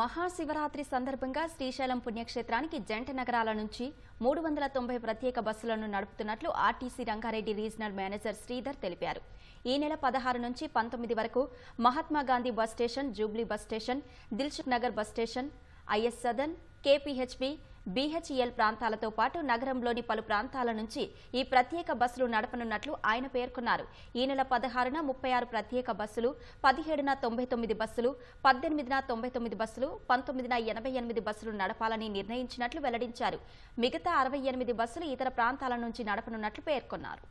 మహాశివరాత్రి సందర్భంగా శ్రీశైలం పుణ్యక్షేత్రానికి జంట నగరాల నుంచి మూడు వందల తొంభై ప్రత్యేక బస్సులను నడుపుతున్నట్లు RTC Rangareddy regional manager Sridhar తెలిపారు ఈ నెల పదహారు నుంచి పంతొమ్మిది వరకు Mahatma Gandhi bus station Jubilee bus station Dilsukh Nagar bus station is Sadan కేపీహెచ్పి BHEL ప్రాంతాలతో పాటు నగరంలోని పలు ప్రాంతాల నుంచి ఈ ప్రత్యేక బస్సులు నడపనున్నట్లు ఆయన పేర్కొన్నారు ఈ నెల పదహారున ముప్పై ఆరు ప్రత్యేక బస్సులు పదిహేడున తొంభై తొమ్మిది బస్సులు పద్దెనిమిదిన తొంభై తొమ్మిది బస్సులు పంతొమ్మిదిన ఎనభై ఎనిమిది బస్సులు నడపాలని నిర్ణయించినట్లు వెల్లడించారు మిగతా అరవై ఎనిమిది బస్సులు ఇతర ప్రాంతాల నుంచి నడపనున్నట్లు పేర్కొన్నారు